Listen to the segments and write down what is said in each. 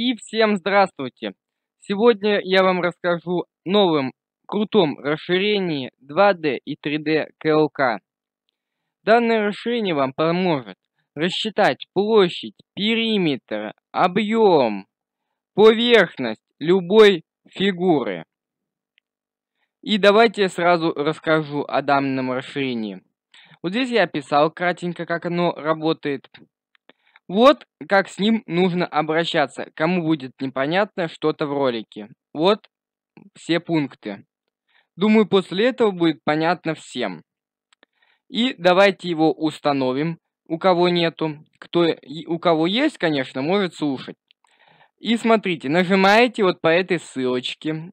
И всем здравствуйте! Сегодня я вам расскажу новым крутом расширении 2D и 3D КЛК. Данное расширение вам поможет рассчитать площадь, периметр, объем, поверхность любой фигуры. И давайте я сразу расскажу о данном расширении. Вот здесь я описал кратенько, как оно работает. Вот как с ним нужно обращаться. Кому будет непонятно что-то в ролике. Вот все пункты. Думаю, после этого будет понятно всем. И давайте его установим, у кого нету. Кто, у кого есть, конечно, может слушать. И смотрите, нажимаете вот по этой ссылочке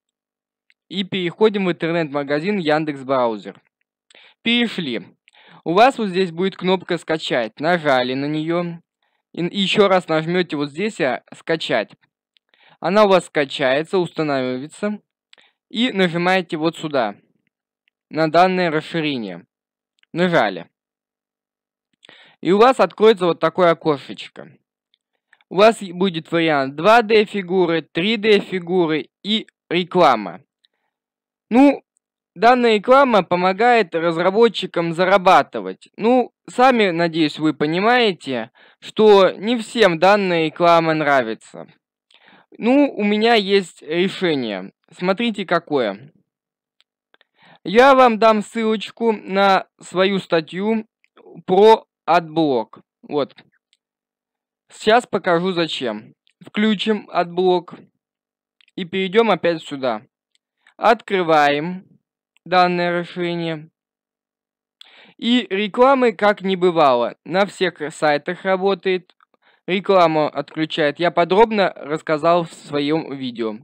и переходим в интернет-магазин Яндекс Браузер. Перешли. У вас вот здесь будет кнопка «Скачать». Нажали на нее. И еще раз нажмете вот здесь а, «Скачать». Она у вас скачается, устанавливается. И нажимаете вот сюда, на данное расширение. Нажали. И у вас откроется вот такое окошечко. У вас будет вариант 2D фигуры, 3D фигуры и реклама. Ну, Данная реклама помогает разработчикам зарабатывать. Ну, сами, надеюсь, вы понимаете, что не всем данная реклама нравится. Ну, у меня есть решение. Смотрите, какое. Я вам дам ссылочку на свою статью про отблок. Вот. Сейчас покажу зачем. Включим отблок и перейдем опять сюда. Открываем данное решение. И рекламы как не бывало. На всех сайтах работает. Рекламу отключает. Я подробно рассказал в своем видео.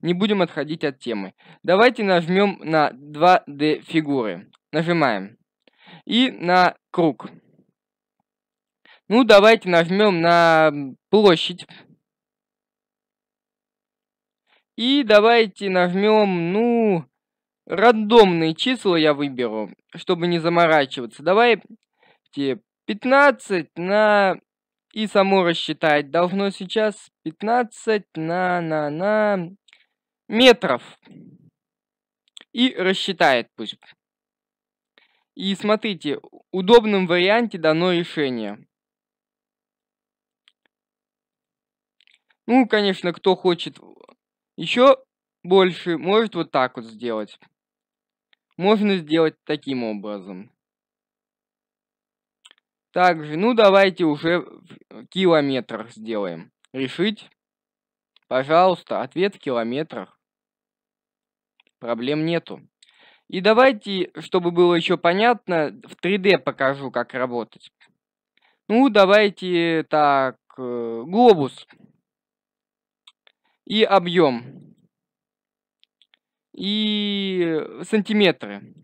Не будем отходить от темы. Давайте нажмем на 2D фигуры. Нажимаем. И на круг. Ну, давайте нажмем на площадь. И давайте нажмем, ну, Рандомные числа я выберу, чтобы не заморачиваться. Давайте 15 на... И само рассчитать. Должно сейчас 15 на... на... на... метров. И рассчитает пусть. И смотрите, удобным варианте дано решение. Ну, конечно, кто хочет еще больше, может вот так вот сделать можно сделать таким образом. Также, ну давайте уже в сделаем. Решить? Пожалуйста, ответ в километрах. Проблем нету. И давайте, чтобы было еще понятно, в 3D покажу, как работать. Ну, давайте так, э, глобус и объем и э, сантиметры.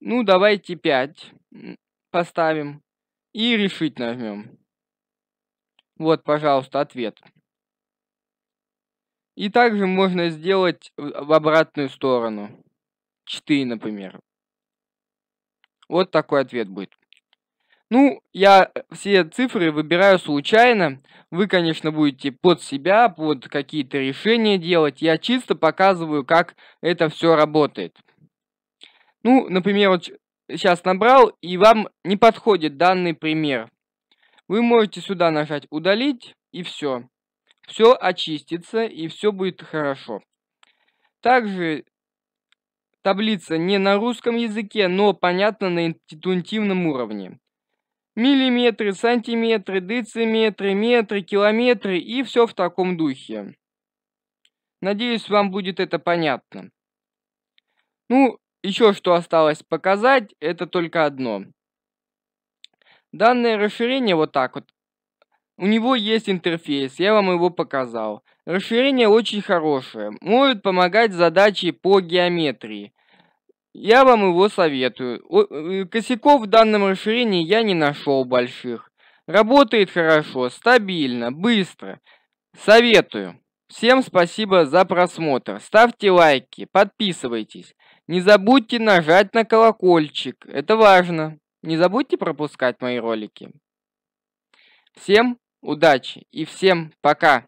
Ну, давайте 5 поставим и решить нажмем. Вот, пожалуйста, ответ. И также можно сделать в обратную сторону. 4, например. Вот такой ответ будет. Ну, я э, все цифры выбираю случайно. Вы, конечно, будете под себя, под какие-то решения делать. Я чисто показываю, как это все работает. Ну, например, вот сейчас набрал, и вам не подходит данный пример. Вы можете сюда нажать «Удалить», и все. Все очистится, и все будет хорошо. Также таблица не на русском языке, но понятно на интуитивном уровне. Миллиметры, сантиметры, дециметры, метры, километры и все в таком духе. Надеюсь, вам будет это понятно. Ну, еще что осталось показать, это только одно. Данное расширение вот так вот. У него есть интерфейс, я вам его показал. Расширение очень хорошее, может помогать задачи по геометрии. Я вам его советую. Э, косяков в данном расширении я не нашел больших. Работает хорошо, стабильно, быстро. Советую. Всем спасибо за просмотр. Ставьте лайки, подписывайтесь. Не забудьте нажать на колокольчик. Это важно. Не забудьте пропускать мои ролики. Всем удачи и всем пока.